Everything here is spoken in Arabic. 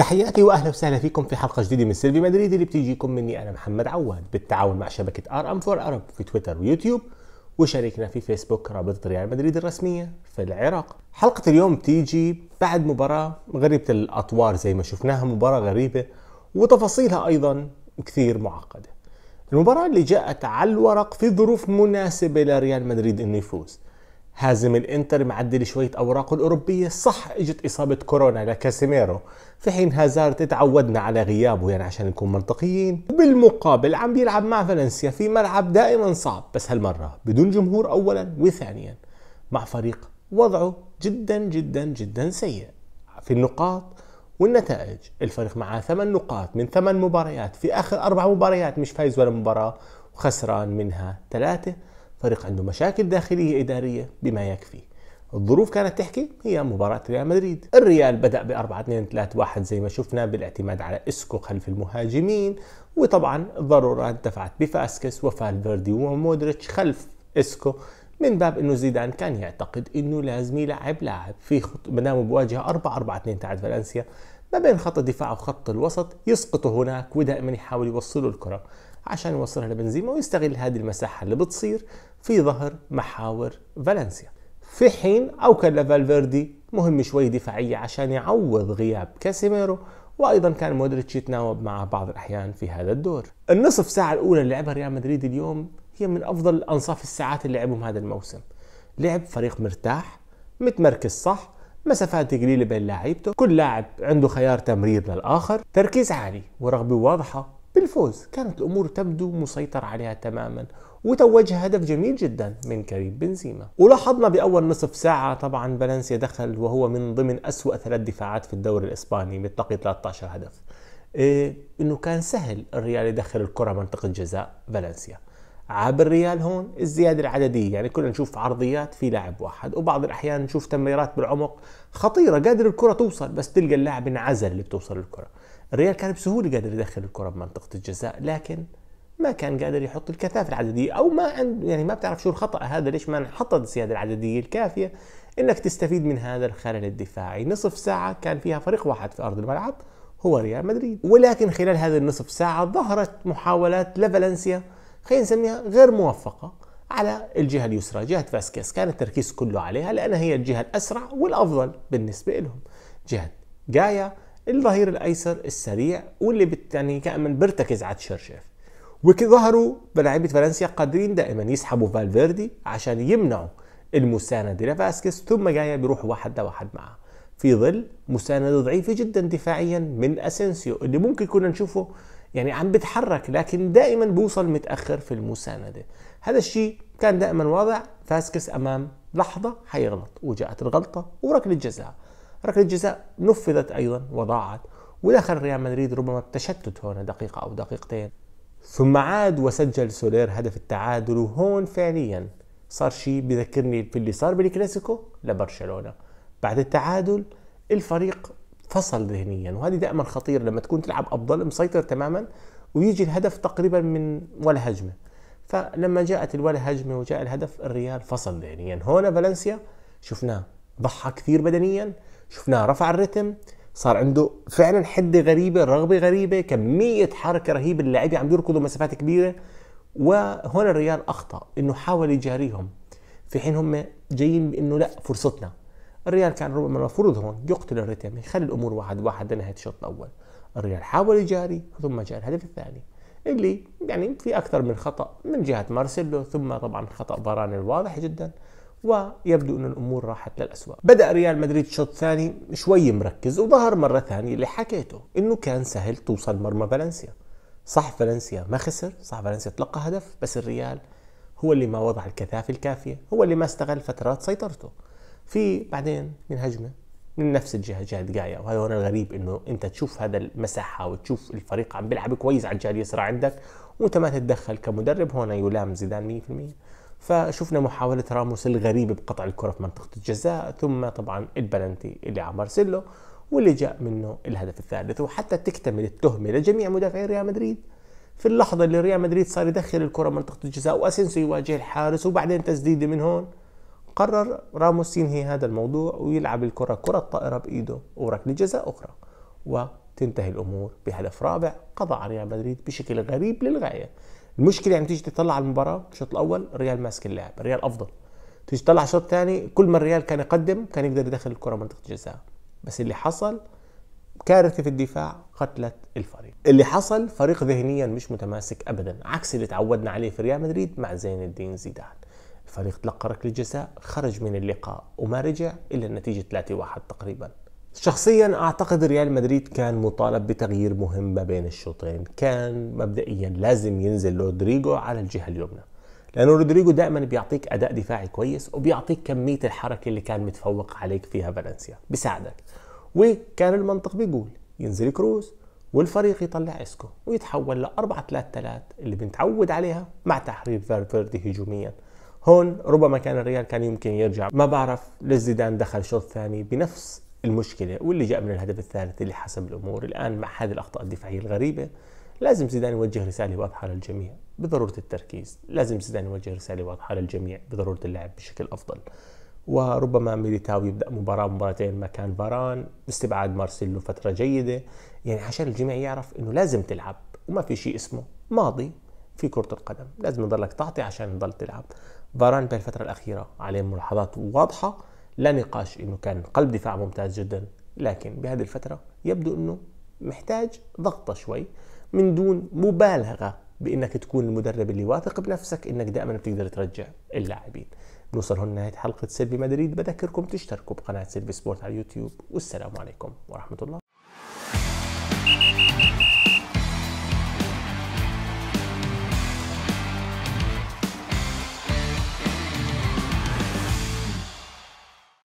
تحياتي واهلا وسهلا فيكم في حلقه جديده من سيلفي مدريد اللي بتيجيكم مني انا محمد عواد بالتعاون مع شبكه ار ام فور ارب في تويتر ويوتيوب وشاركنا في فيسبوك رابطه ريال مدريد الرسميه في العراق. حلقه اليوم بتيجي بعد مباراه غريبه الاطوار زي ما شفناها مباراه غريبه وتفاصيلها ايضا كثير معقده. المباراه اللي جاءت على الورق في ظروف مناسبه لريال مدريد انه يفوز. هازم الانتر معدل شوية أوراقه الأوروبية صح اجت إصابة كورونا لكاسيميرو في حين هازارد تعودنا على غيابه يعني عشان نكون منطقيين بالمقابل عم بيلعب مع فالنسيا في ملعب دائما صعب بس هالمرة بدون جمهور أولا وثانيا مع فريق وضعه جدا جدا جدا سيء في النقاط والنتائج الفريق معاه ثمان نقاط من ثمان مباريات في آخر أربع مباريات مش فايز ولا مباراة وخسران منها ثلاثة فريق عنده مشاكل داخلية إدارية بما يكفي الظروف كانت تحكي هي مباراة ريال مدريد الريال بدأ ب 4 2 3 1 زي ما شفنا بالاعتماد على إسكو خلف المهاجمين وطبعا الضرورات دفعت بفاسكس وفالفيردي ومودريتش خلف إسكو من باب انه زيدان كان يعتقد انه لازم يلعب لاعب في خط ما دام بواجهه 4 4 2 تاعت فالنسيا ما بين خط الدفاع وخط الوسط يسقطه هناك ودائما يحاول يوصله الكره عشان يوصلها لبنزيما ويستغل هذه المساحة اللي بتصير في ظهر محاور فالنسيا في حين أوكل لفالفيردي مهمة شوي دفاعية عشان يعوض غياب كاسيميرو وايضا كان مودريتش يتناوب معه بعض الاحيان في هذا الدور. النصف ساعه الاولى اللي لعبها ريال مدريد اليوم هي من افضل انصاف الساعات اللي لعبهم هذا الموسم. لعب فريق مرتاح، متمركز صح، مسافات قليله بين لاعيبته، كل لاعب عنده خيار تمرير للاخر، تركيز عالي ورغبه واضحه بالفوز كانت الأمور تبدو مسيطر عليها تماما وتوجه هدف جميل جدا من كريم بنزيما ولاحظنا بأول نصف ساعة طبعا فالنسيا دخل وهو من ضمن أسوأ ثلاث دفاعات في الدوري الإسباني متلقي 13 هدف إيه انه كان سهل الريال يدخل الكره منطقه جزاء فالنسيا عبر الريال هون الزياده العدديه يعني كنا نشوف عرضيات في لاعب واحد وبعض الاحيان نشوف تمريرات بالعمق خطيره قادر الكره توصل بس تلقى اللاعب انعزل اللي بتوصل الكره الريال كان بسهوله قادر يدخل الكره بمنطقه الجزاء لكن ما كان قادر يحط الكثافه العدديه او ما عند يعني ما بتعرف شو الخطا هذا ليش ما انحطت الزياده العدديه الكافيه انك تستفيد من هذا الخلل الدفاعي نصف ساعه كان فيها فريق واحد في ارض الملعب هو ريال مدريد ولكن خلال هذه النصف ساعه ظهرت محاولات لفالنسيا خلينا نسميها غير موفقة على الجهة اليسرى جهة فاسكيس كان التركيز كله عليها لأنها هي الجهة الأسرع والأفضل بالنسبة لهم جهة جايا الظهير الأيسر السريع واللي يعني كان بيرتكز على تشرشف وظهروا بلاعيبة فالنسيا قادرين دائما يسحبوا فالفيردي عشان يمنعوا المساندة لفاسكيس ثم جايا بيروح واحد لواحد معه في ظل مساندة ضعيفة جدا دفاعيا من اسينسيو اللي ممكن كنا نشوفه يعني عم بتحرك لكن دائما بوصل متاخر في المسانده هذا الشيء كان دائما واضع فاسكس امام لحظه حيغلط وجاءت الغلطه وركله جزاء ركله جزاء نفذت ايضا وضاعت ودخل ريال مدريد ربما التشتت هنا دقيقه او دقيقتين ثم عاد وسجل سولير هدف التعادل وهون فعليا صار شيء بذكرني في اللي صار بالكلاسيكو لبرشلونه بعد التعادل الفريق فصل ذهنيا وهذه دائما خطير لما تكون تلعب افضل مسيطر تماما ويجي الهدف تقريبا من ولا هجمه فلما جاءت الولا هجمه وجاء الهدف الريال فصل ذهنيا هون فالنسيا شفناه ضحى كثير بدنيا شفناه رفع الرتم صار عنده فعلا حده غريبه رغبه غريبه كميه حركه رهيبه اللاعبين عم يركضوا مسافات كبيره وهون الريال اخطا انه حاول يجاريهم في حين هم جايين بانه لا فرصتنا الريال كان ربما المفروض هون يقتل الريتم يخلي الامور واحد واحد لنهايه الشوط الاول الريال حاول يجاري ثم جاء الهدف الثاني اللي يعني في اكثر من خطا من جهه مارسيلو ثم طبعا خطا فاران الواضح جدا ويبدو ان الامور راحت للاسوء بدا ريال مدريد الشوط الثاني شوي مركز وظهر مره ثانيه اللي حكيته انه كان سهل توصل مرمى فالنسيا صح فالنسيا ما خسر صح فالنسيا تلقى هدف بس الريال هو اللي ما وضع الكثافه الكافيه هو اللي ما استغل فترات سيطرته في بعدين من هجمه من نفس الجهه جهه جايا وهذا هون الغريب انه انت تشوف هذا المساحه وتشوف الفريق عم بيلعب كويس على الجهه اليسرى عندك وانت ما تتدخل كمدرب هون يلام زيدان 100% فشفنا محاولة راموس الغريبة بقطع الكرة في منطقة الجزاء ثم طبعا البلنتي اللي على مارسيلو واللي جاء منه الهدف الثالث وحتى تكتمل التهمة لجميع مدافعي ريال مدريد في اللحظة اللي ريال مدريد صار يدخل الكرة منطقة الجزاء واسينسو يواجه الحارس وبعدين تسديدة من هون قرر راموس ينهي هذا الموضوع ويلعب الكرة كرة طائرة بإيده وركلة جزاء أخرى وتنتهي الأمور بهدف رابع قضى على ريال مدريد بشكل غريب للغاية المشكلة يعني تيجي تطلع على المباراة الشوط الأول ريال ماسك اللعب ريال أفضل تيجي تطلع الشوط الثاني كل ما الريال كان يقدم كان يقدر يدخل الكرة منطقة الجزاء بس اللي حصل كارثة في الدفاع قتلت الفريق اللي حصل فريق ذهنيا مش متماسك أبدا عكس اللي تعودنا عليه في ريال مدريد مع زين الدين زيدان الفريق تلقى ركله جزاء خرج من اللقاء وما رجع الا النتيجه 3-1 تقريبا شخصيا اعتقد ريال مدريد كان مطالب بتغيير مهم ما بين الشوطين كان مبدئيا لازم ينزل رودريجو على الجهه اليمنى لانه رودريجو دائما بيعطيك اداء دفاعي كويس وبيعطيك كميه الحركه اللي كان متفوق عليك فيها فالنسيا بيساعدك وكان المنطق بيقول ينزل كروز والفريق يطلع اسكو ويتحول ل 4 3 3 اللي بنتعود عليها مع تحرير فالفيردي هجوميا هون ربما كان الريال كان يمكن يرجع ما بعرف للزيدان دخل شوط ثاني بنفس المشكله واللي جاء من الهدف الثالث اللي حسم الامور الان مع هذه الاخطاء الدفاعيه الغريبه لازم زيدان يوجه رساله واضحه للجميع بضروره التركيز لازم زيدان يوجه رساله واضحه للجميع بضروره اللعب بشكل افضل وربما ميليتاو يبدا مباراه مباراتين مكان فاران استبعاد مارسيلو فتره جيده يعني عشان الجميع يعرف انه لازم تلعب وما في شيء اسمه ماضي في كرة القدم لازم تضلك تعطي عشان تضل تلعب فاران بالفترة الأخيرة عليه ملاحظات واضحة لا نقاش أنه كان قلب دفاع ممتاز جدا لكن بهذه الفترة يبدو أنه محتاج ضغطة شوي من دون مبالغة بأنك تكون المدرب اللي واثق بنفسك أنك دائما بتقدر ترجع اللاعبين بنوصل هون نهاية حلقة سيربي مدريد بذكركم تشتركوا بقناة سيربي سبورت على اليوتيوب والسلام عليكم ورحمة الله